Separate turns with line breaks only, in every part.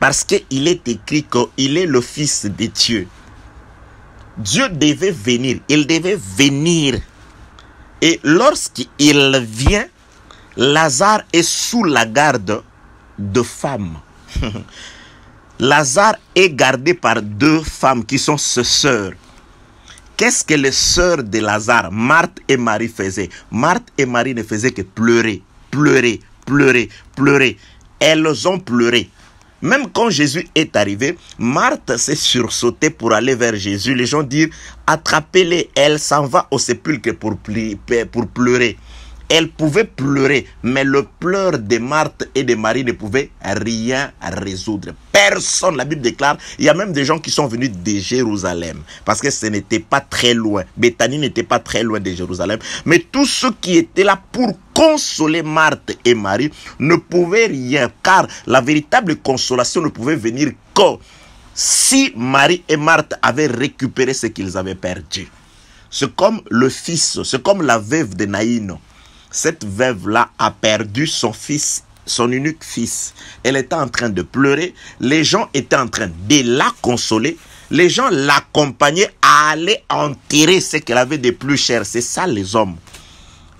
Parce qu'il est écrit qu'il est le Fils de Dieu. Dieu devait venir, il devait venir. Et lorsqu'il vient, Lazare est sous la garde de femmes. Lazare est gardé par deux femmes qui sont ses sœurs. Qu'est-ce que les sœurs de Lazare, Marthe et Marie, faisaient Marthe et Marie ne faisaient que pleurer, pleurer, pleurer, pleurer. Elles ont pleuré. Même quand Jésus est arrivé, Marthe s'est sursautée pour aller vers Jésus. Les gens dirent, attrapez-les, elle s'en va au sépulcre pour, pour pleurer. Elle pouvait pleurer, mais le pleur de Marthe et de Marie ne pouvait rien résoudre. Personne, la Bible déclare, il y a même des gens qui sont venus de Jérusalem, parce que ce n'était pas très loin. Béthanie n'était pas très loin de Jérusalem. Mais tous ceux qui étaient là, pourquoi consoler Marthe et Marie ne pouvait rien, car la véritable consolation ne pouvait venir que si Marie et Marthe avaient récupéré ce qu'ils avaient perdu. C'est comme le fils, c'est comme la veuve de Naïn. Cette veuve-là a perdu son fils son unique fils. Elle était en train de pleurer. Les gens étaient en train de la consoler. Les gens l'accompagnaient à aller enterrer ce qu'elle avait de plus cher. C'est ça les hommes.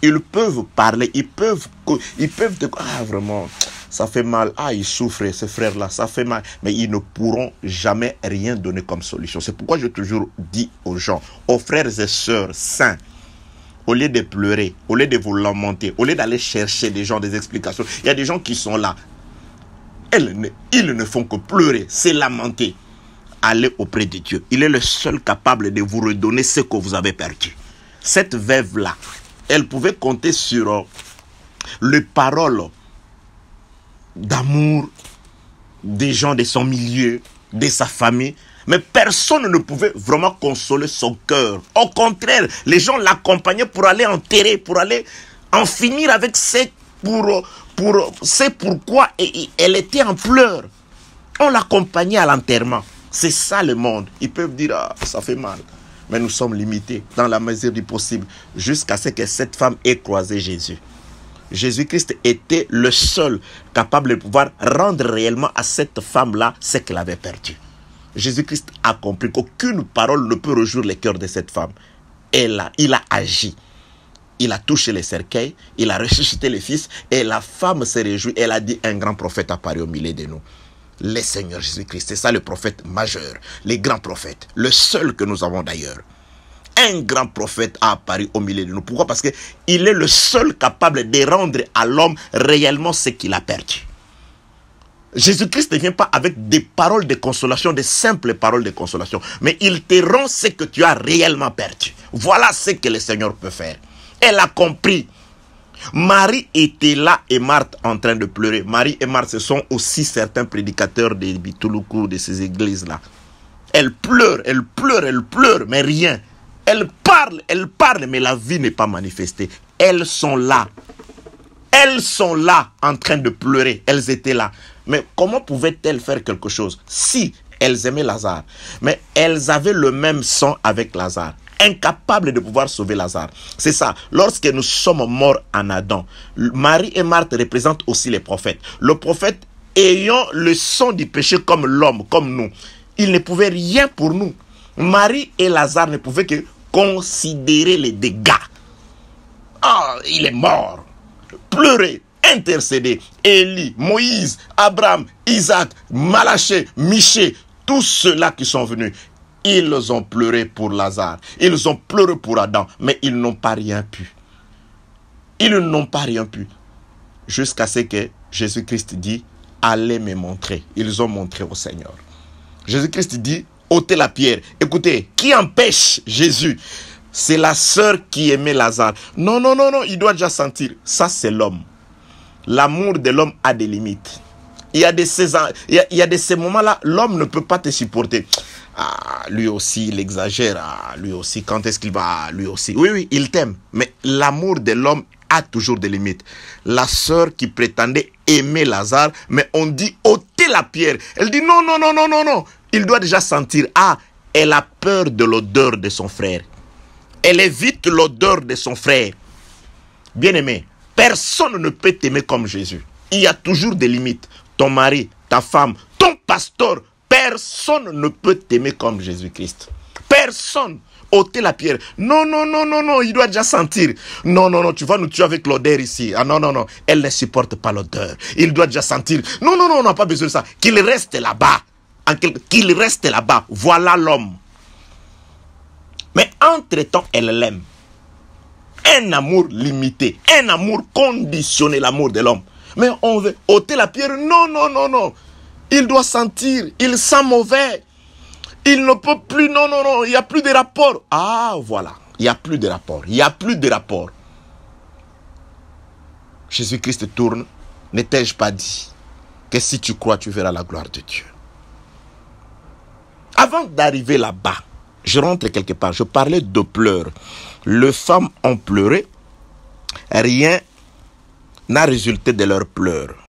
Ils peuvent parler, ils peuvent, ils peuvent te ah vraiment, ça fait mal, ah ils souffrent ces frères-là, ça fait mal, mais ils ne pourront jamais rien donner comme solution. C'est pourquoi je toujours dis aux gens, aux frères et sœurs saints, au lieu de pleurer, au lieu de vous lamenter, au lieu d'aller chercher des gens, des explications, il y a des gens qui sont là. ils ne font que pleurer, c'est lamenter. Allez auprès de Dieu. Il est le seul capable de vous redonner ce que vous avez perdu. Cette veuve-là, elle pouvait compter sur euh, les paroles d'amour des gens de son milieu, de sa famille. Mais personne ne pouvait vraiment consoler son cœur. Au contraire, les gens l'accompagnaient pour aller enterrer, pour aller en finir avec ce pour, pour, c'est pourquoi elle était en pleurs. On l'accompagnait à l'enterrement. C'est ça le monde. Ils peuvent dire, ah, ça fait mal mais nous sommes limités dans la mesure du possible jusqu'à ce que cette femme ait croisé Jésus. Jésus-Christ était le seul capable de pouvoir rendre réellement à cette femme-là ce qu'elle avait perdu. Jésus-Christ a compris qu'aucune parole ne peut rejoindre le cœur de cette femme. Elle a, il a agi. Il a touché les cercueils, il a ressuscité les fils, et la femme s'est réjouie. Elle a dit, un grand prophète apparaît au milieu de nous les Seigneurs Jésus-Christ. C'est ça le prophète majeur, les grands prophètes, le seul que nous avons d'ailleurs. Un grand prophète a apparu au milieu de nous. Pourquoi Parce qu'il est le seul capable de rendre à l'homme réellement ce qu'il a perdu. Jésus-Christ ne vient pas avec des paroles de consolation, des simples paroles de consolation, mais il te rend ce que tu as réellement perdu. Voilà ce que le Seigneur peut faire. Elle a compris Marie était là et Marthe en train de pleurer. Marie et Marthe, ce sont aussi certains prédicateurs des Bituluku, de ces églises-là. Elles pleurent, elles pleurent, elles pleurent mais rien. Elles parlent, elles parlent mais la vie n'est pas manifestée. Elles sont là. Elles sont là en train de pleurer. Elles étaient là. Mais comment pouvaient-elles faire quelque chose si elles aimaient Lazare Mais elles avaient le même sang avec Lazare incapable de pouvoir sauver Lazare. C'est ça. Lorsque nous sommes morts en Adam, Marie et Marthe représentent aussi les prophètes. Le prophète ayant le son du péché comme l'homme, comme nous, il ne pouvait rien pour nous. Marie et Lazare ne pouvaient que considérer les dégâts. Ah, il est mort. Pleurer, intercéder. Élie, Moïse, Abraham, Isaac, Malaché, Miché, tous ceux-là qui sont venus. Ils ont pleuré pour Lazare. Ils ont pleuré pour Adam, mais ils n'ont pas rien pu. Ils n'ont pas rien pu. Jusqu'à ce que Jésus-Christ dit, allez me montrer. Ils ont montré au Seigneur. Jésus-Christ dit, ôtez la pierre. Écoutez, qui empêche Jésus C'est la sœur qui aimait Lazare. Non, non, non, non, il doit déjà sentir. Ça, c'est l'homme. L'amour de l'homme a des limites. Il y a de ces, il ces moments-là, l'homme ne peut pas te supporter. Ah, lui aussi, il exagère. Ah, lui aussi, quand est-ce qu'il va ah, Lui aussi. Oui, oui, il t'aime. Mais l'amour de l'homme a toujours des limites. La sœur qui prétendait aimer Lazare, mais on dit ôter la pierre. Elle dit non, non, non, non, non, non. Il doit déjà sentir. Ah, elle a peur de l'odeur de son frère. Elle évite l'odeur de son frère. Bien aimé, personne ne peut t'aimer comme Jésus. Il y a toujours des limites ton mari, ta femme, ton pasteur, personne ne peut t'aimer comme Jésus-Christ. Personne. ôter la pierre. Non, non, non, non, non, il doit déjà sentir. Non, non, non, tu vas nous tuer avec l'odeur ici. Ah non, non, non, elle ne supporte pas l'odeur. Il doit déjà sentir. Non, non, non, on n'a pas besoin de ça. Qu'il reste là-bas. Qu'il reste là-bas. Voilà l'homme. Mais entre-temps, elle l'aime. Un amour limité, un amour conditionné, l'amour de l'homme. Mais on veut ôter la pierre. Non, non, non, non. Il doit sentir. Il sent mauvais. Il ne peut plus. Non, non, non. Il n'y a plus de rapport. Ah, voilà. Il n'y a plus de rapport. Il n'y a plus de rapport. Jésus-Christ tourne. Ne je pas dit que si tu crois, tu verras la gloire de Dieu. Avant d'arriver là-bas, je rentrais quelque part. Je parlais de pleurs. Les femmes ont pleuré. Rien n'a résulté de leurs pleurs.